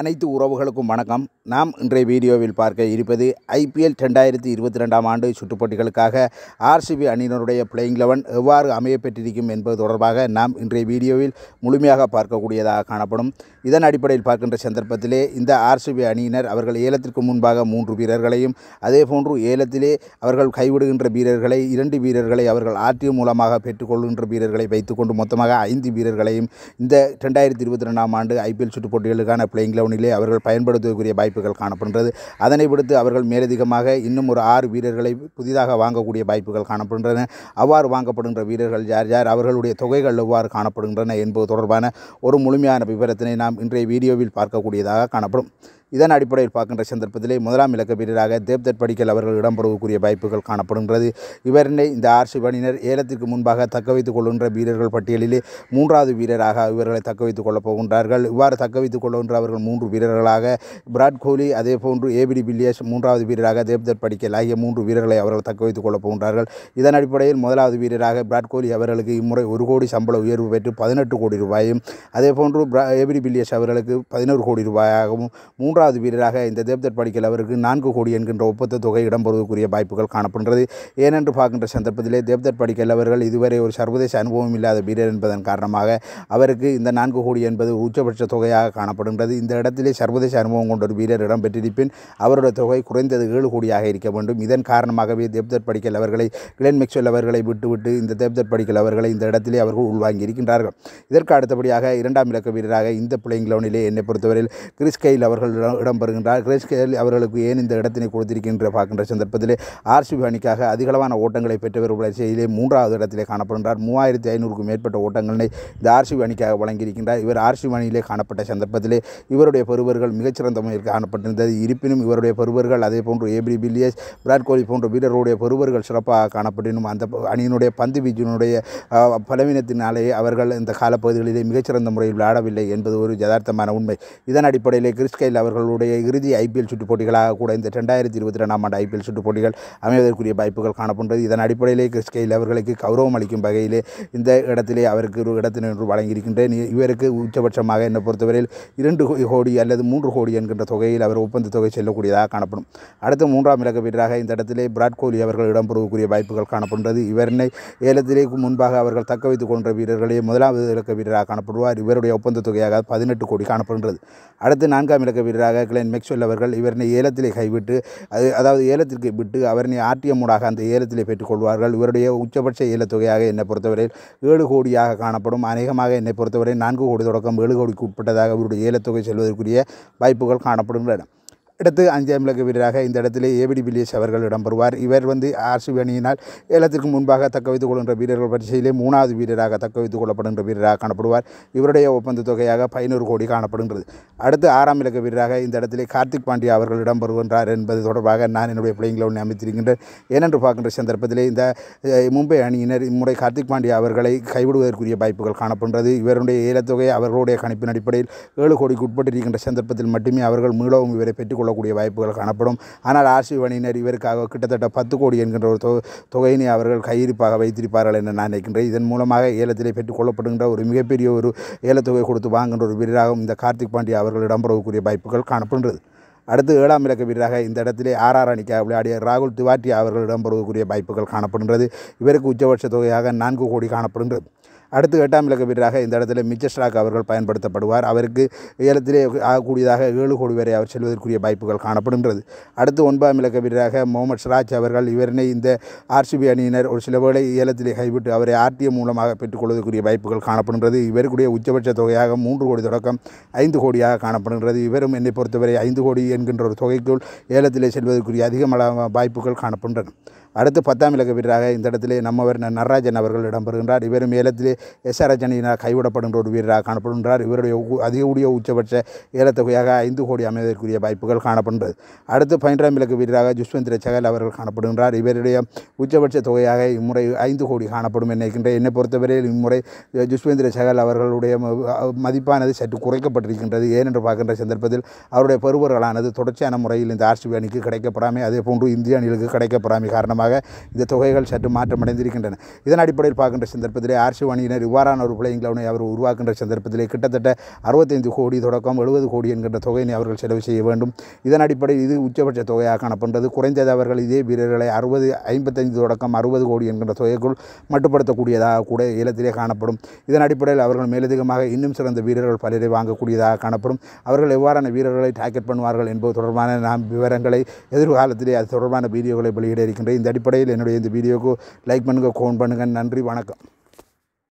அனைத்து உறவுகளுக்கும் வணக்கம் நாம் இன்றைய வீடியோவில் பார்க்க இருப்பது ஐபிஎல் ரெண்டாயிரத்தி இருபத்தி ரெண்டாம் ஆண்டு சுற்றுப்போட்டிகளுக்காக ஆர்சிபி அணியினருடைய பிளேயிங் லெவன் எவ்வாறு அமையப்பெற்றிருக்கும் என்பது தொடர்பாக நாம் இன்றைய வீடியோவில் முழுமையாக பார்க்கக்கூடியதாக காணப்படும் இதன் அடிப்படையில் பார்க்கின்ற சந்தர்ப்பத்திலே இந்த ஆர்சிபி அணியினர் அவர்கள் ஏலத்திற்கு முன்பாக மூன்று வீரர்களையும் அதேபோன்று ஏலத்திலே அவர்கள் கைவிடுகின்ற வீரர்களை இரண்டு வீரர்களை அவர்கள் ஆர்டிஓ மூலமாக பெற்றுக்கொள்கின்ற வீரர்களை வைத்துக்கொண்டு மொத்தமாக ஐந்து வீரர்களையும் இந்த ரெண்டாயிரத்தி இருபத்தி ரெண்டாம் ஆண்டு ஐபிஎல் சுற்றுப்போட்டிகளுக்கான பிளேயிங் கிரவுண்டிலே அவர்கள் பயன்படுத்தக்கூடிய வாய்ப்புகள் காணப்படுகிறது அதனை விடுத்து அவர்கள் மேலதிகமாக இன்னும் ஒரு ஆறு வீரர்களை புதிதாக வாங்கக்கூடிய வாய்ப்புகள் காணப்படுகின்றன அவ்வாறு வாங்கப்படுகின்ற வீரர்கள் யார் யார் அவர்களுடைய தொகைகள் எவ்வாறு காணப்படுகின்றன என்பது தொடர்பான ஒரு முழுமையான விவரத்தினை நாம் இன்றைய வீடியோவில் பார்க்கக்கூடியதாக காணப்படும் இதன் அடிப்படையில் பார்க்கின்ற சந்தர்ப்பத்திலே முதலாம் இலக்க வீரராக தேவ்தட் படிக்கல் அவர்கள் இடம்பெறக்கூடிய வாய்ப்புகள் காணப்படுகின்றது இவரினை இந்த ஆர்சி பணியினர் ஏலத்திற்கு முன்பாக தக்க வைத்துக் கொள்கின்ற வீரர்கள் பட்டியலிலே மூன்றாவது வீரராக இவர்களை தக்க வைத்துக் கொள்ளப் போகின்றார்கள் இவ்வாறு தக்க வைத்துக் கொள்ளுகின்ற அவர்கள் மூன்று வீரர்களாக விராட் கோலி அதே போன்று ஏபிடி பில்லியர்ஸ் மூன்றாவது வீரராக தேவ்தட் படிக்கல் ஆகிய மூன்று வீரர்களை அவர்கள் தக்க வைத்துக் கொள்ளப் போகின்றார்கள் இதன் அடிப்படையில் முதலாவது வீரராக விராட் கோலி அவர்களுக்கு இம்முறை ஒரு கோடி சம்பள உயர்வு பெற்று பதினெட்டு கோடி ரூபாயும் அதே போன்று ஏபிடி பில்லியர்ஸ் அவர்களுக்கு பதினோரு கோடி ரூபாயாகவும் மூன்றாவது மூன்றாவது வீரராக இந்த தேவ்தர் படிக்கல் அவருக்கு நான்கு கோடி என்கின்ற ஒப்பந்த தொகை இடம்பெறுவதற்குரிய வாய்ப்புகள் காணப்படுகிறது ஏனென்று பார்க்கின்ற சந்தர்ப்பத்திலே தேவ்தர் படிக்கல் அவர்கள் இதுவரை ஒரு சர்வதேச அனுபவம் இல்லாத வீரர் என்பதன் காரணமாக அவருக்கு இந்த நான்கு கோடி என்பது உச்சபட்ச தொகையாக காணப்படுகின்றது இந்த இடத்திலே சர்வதேச அனுபவம் கொண்ட ஒரு வீரர் இடம்பெற்றிருப்பின் அவருடைய தொகை குறைந்தது ஏழு கோடியாக இருக்க வேண்டும் இதன் காரணமாகவே தேவ்தர் படிக்கல் அவர்களை கிளென் மெக்சுவல் அவர்களை விட்டுவிட்டு இந்த தேவ்தர் படிக்கல் அவர்களை இந்த இடத்திலே அவர்கள் உள்வாங்கி இருக்கின்றார்கள் இதற்கு அடுத்தபடியாக இரண்டாம் இலக்க வீரராக இந்த பிள்ளைங்களவனிலே என்னை பொறுத்தவரையில் கிறிஸ்கையில் அவர்களிடம் இடம் பெறுகின்றார் கிரேஷ் கேலி அவர்களுக்கு ஏன் இந்த இடத்தினை கொடுத்திருக்கின்ற பார்க்கின்ற சந்தர்ப்பத்திலே ஆர்சிபி அணிக்காக அதிகளவான ஓட்டங்களை பெற்றவர் வரிசையிலே மூன்றாவது இடத்திலே காணப்படுகின்றார் மூவாயிரத்தி ஐநூறுக்கும் மேற்பட்ட ஓட்டங்களை இந்த ஆர்சிபி அணிக்காக வழங்கியிருக்கின்றார் இவர் ஆர்சிபி அணியிலே காணப்பட்ட சந்தர்ப்பத்திலே இவருடைய பருவர்கள் மிகச்சிறந்த முறையில் காணப்பட்டிருந்தது இருப்பினும் இவருடைய பருவர்கள் அதே போன்று ஏபி பில்லியஸ் விராட் கோலி போன்ற வீரருடைய பருவர்கள் சிறப்பாக காணப்பட்டினும் அந்த அணியினுடைய பந்து வீச்சினுடைய பலவீனத்தினாலே அவர்கள் இந்த காலப்பகுதிகளிலே மிகச்சிறந்த முறையில் விளையாடவில்லை என்பது ஒரு யதார்த்தமான உண்மை இதன் அடிப்படையிலே கிறிஸ்கைல் அவர்கள் அவர்களுடைய இறுதி ஐபிஎல் சுற்றுப் போட்டிகளாக கூட இந்த ரெண்டாயிரத்தி இருபத்தி ரெண்டாம் ஆண்டு ஐபிஎல் சுற்றுப் போட்டிகள் அமைவதற்குரிய வாய்ப்புகள் காணப்படுகிறது இதன் அடிப்படையிலே கிறிஸ் கெயில் அவர்களுக்கு கௌரவம் அளிக்கும் வகையிலே இந்த இடத்திலே அவருக்கு ஒரு இடத்தினை வழங்கியிருக்கின்றேன் இவருக்கு உச்சபட்சமாக என்னை பொறுத்தவரையில் இரண்டு கோடி அல்லது மூன்று கோடி என்கின்ற தொகையில் அவர் ஒப்பந்த தொகை செல்லக்கூடியதாக காணப்படும் அடுத்த மூன்றாம் இலக்க வீரராக இந்த இடத்திலே விராட் கோலி அவர்கள் இடம்பெறக்கூடிய வாய்ப்புகள் காணப்படுகிறது இவரனை ஏலத்திலே முன்பாக அவர்கள் தக்க வைத்துக் கொண்ட வீரர்களே முதலாவது இலக்க வீரராக காணப்படுவார் இவருடைய ஒப்பந்த தொகையாக பதினெட்டு கோடி காணப்படுகிறது அடுத்து நான்காம் இலக்க வீரராக ஊடாக கிளைன் மெக்ஸ்வெல் அவர்கள் இவரினை ஏலத்திலே கைவிட்டு அது அதாவது ஏலத்திற்கு விட்டு அவரினை ஆர்டிஎம் மூடாக அந்த ஏலத்திலே பெற்றுக்கொள்வார்கள் இவருடைய உச்சபட்ச ஏலத்தொகையாக என்னை பொறுத்தவரை ஏழு கோடியாக காணப்படும் அநேகமாக என்னை பொறுத்தவரை நான்கு கோடி தொடக்கம் ஏழு கோடிக்கு உட்பட்டதாக இவருடைய ஏலத்தொகை செல்வதற்குரிய வாய்ப்புகள் காணப்படுகின்றன அடுத்து அஞ்சாம் இலக்க வீரராக இந்த இடத்திலே ஏபிடி பில்லியஸ் அவர்கள் இடம்பெறுவார் இவர் வந்து ஆர்சிபி அணியினால் ஏலத்திற்கு முன்பாக தக்க வைத்துக் கொள்கின்ற வீரர்கள் வரிசையிலே மூணாவது வீரராக தக்க வைத்துக் கொள்ளப்படுகின்ற வீரராக காணப்படுவார் இவருடைய ஒப்பந்த தொகையாக பதினோரு கோடி காணப்படுகின்றது அடுத்து ஆறாம் இலக்க வீரராக இந்த இடத்திலே கார்த்திக் பாண்டியா அவர்கள் இடம்பெறுகின்றார் என்பது தொடர்பாக நான் என்னுடைய பிள்ளைங்களை ஒன்று அமைத்திருக்கின்றேன் ஏனென்று பார்க்கின்ற சந்தர்ப்பத்திலே இந்த மும்பை அணியினர் இம்முறை கார்த்திக் பாண்டியா அவர்களை கைவிடுவதற்குரிய வாய்ப்புகள் காணப்படுகிறது இவருடைய ஏலத்தொகை அவர்களுடைய கணிப்பின் அடிப்படையில் ஏழு கோடிக்கு உட்பட்டிருக்கின்ற சந்தர்ப்பத்தில் மட்டுமே அவர்கள் மீளவும் இவரை பெற்றுக்கொள்ள போடக்கூடிய வாய்ப்புகள் காணப்படும் ஆனால் ஆர்சி வணிகர் இவருக்காக கிட்டத்தட்ட பத்து கோடி என்கின்ற ஒரு தொகையினை அவர்கள் கையிருப்பாக வைத்திருப்பார்கள் என்று நான் நினைக்கின்றேன் இதன் மூலமாக ஏலத்திலே பெற்றுக்கொள்ளப்படுகின்ற ஒரு மிகப்பெரிய ஒரு ஏலத்தொகை கொடுத்து வாங்குகின்ற ஒரு வீரராகவும் இந்த கார்த்திக் பாண்டிய அவர்கள் இடம்பெறக்கூடிய வாய்ப்புகள் காணப்படுகிறது அடுத்து ஏழாம் இலக்க வீரராக இந்த இடத்திலே ஆர் ஆர் அணிக்காக விளையாடிய ராகுல் திவாட்டி அவர்களிடம் பெறக்கூடிய வாய்ப்புகள் காணப்படுகின்றது இவருக்கு உச்சபட்ச தொகையாக நான்கு கோடி காணப்படுகின்றது அடுத்து எட்டாம் இலக்க வீரராக இந்த இடத்துல மிச்சஸ்டாக் அவர்கள் பயன்படுத்தப்படுவார் அவருக்கு ஏலத்திலே ஆகக்கூடியதாக ஏழு கோடி வரை அவர் செல்வதற்குரிய வாய்ப்புகள் காணப்படுகின்றது அடுத்து ஒன்பதாம் இலக்க வீரராக முகமது ஷராஜ் அவர்கள் இவரினை இந்த ஆர்சிபி அணியினர் ஒரு சில வேளை ஏலத்திலே கைவிட்டு அவரை ஆர்டிஎம் மூலமாக பெற்றுக்கொள்வதற்குரிய வாய்ப்புகள் காணப்படுகின்றது இவருக்குரிய உச்சபட்ச தொகையாக மூன்று கோடி தொடக்கம் ஐந்து கோடியாக காணப்படுகின்றது இவரும் என்னை பொறுத்தவரை ஐந்து கோடி என்கின்ற ஒரு தொகைக்குள் ஏலத்திலே செல்வதற்குரிய அதிகமான வாய்ப்புகள் காணப்படுகின்றன அடுத்து பத்தாம் இலக்க வீரராக இந்த இடத்திலே நம்மவர் நடராஜன் அவர்கள் இடம்பெறுகின்றார் இவரும் ஏலத்திலே எஸ் ஆர் ரஜனியினால் கைவிடப்படுகின்ற ஒரு வீரராக காணப்படுகின்றார் இவருடைய அதிக உடைய உச்சபட்ச ஏலத்தொகையாக ஐந்து கோடி அமைவதற்குரிய வாய்ப்புகள் காணப்படுகிறது அடுத்து பதினெட்டாம் இலக்க வீரராக ஜுஸ்வந்திர சகல் அவர்கள் காணப்படுகின்றார் இவருடைய உச்சபட்ச தொகையாக இம்முறை ஐந்து கோடி காணப்படும் என்னைக்கின்ற என்னை பொறுத்தவரையில் இம்முறை ஜுஸ்வேந்திர சகல் அவர்களுடைய மதிப்பானது சற்று குறைக்கப்பட்டிருக்கின்றது ஏனென்று பார்க்கின்ற சந்தர்ப்பத்தில் அவருடைய பெறுபவர்களானது தொடர்ச்சியான முறையில் இந்த ஆர்சிபி அணிக்கு கிடைக்கப்படாமல் அதே போன்று இந்திய அணிகளுக்கு கிடைக்கப்படாமல் காரணமாக காரணமாக இந்த தொகைகள் சற்று மாற்றமடைந்திருக்கின்றன இதன் அடிப்படையில் பார்க்கின்ற சந்தர்ப்பத்திலே ஆர்சி வணியினர் இவ்வாறான ஒரு பிள்ளைங்களை அவர் உருவாக்கின்ற சந்தர்ப்பத்திலே கிட்டத்தட்ட அறுபத்தைந்து கோடி தொடக்கம் எழுபது கோடி என்கின்ற தொகையினை அவர்கள் செலவு செய்ய வேண்டும் இதன் அடிப்படையில் இது உச்சபட்ச தொகையாக காணப்படுகிறது குறைந்தது அவர்கள் இதே வீரர்களை அறுபது ஐம்பத்தைந்து தொடக்கம் அறுபது கோடி என்கின்ற தொகைக்குள் மட்டுப்படுத்தக்கூடியதாக கூட ஏலத்திலே காணப்படும் இதன் அடிப்படையில் அவர்கள் மேலதிகமாக இன்னும் சிறந்த வீரர்கள் பலரை வாங்கக்கூடியதாக காணப்படும் அவர்கள் எவ்வாறான வீரர்களை டார்கெட் பண்ணுவார்கள் என்பது தொடர்பான நாம் விவரங்களை எதிர்காலத்திலே அது தொடர்பான வீடியோக்களை வெளியிட இருக்கின்ற இந்த அடிப்படையில் என்னுடைய இந்த வீடியோவுக்கு லைக் பண்ணுங்கள் ஃபோன் பண்ணுங்கள் நன்றி வணக்கம்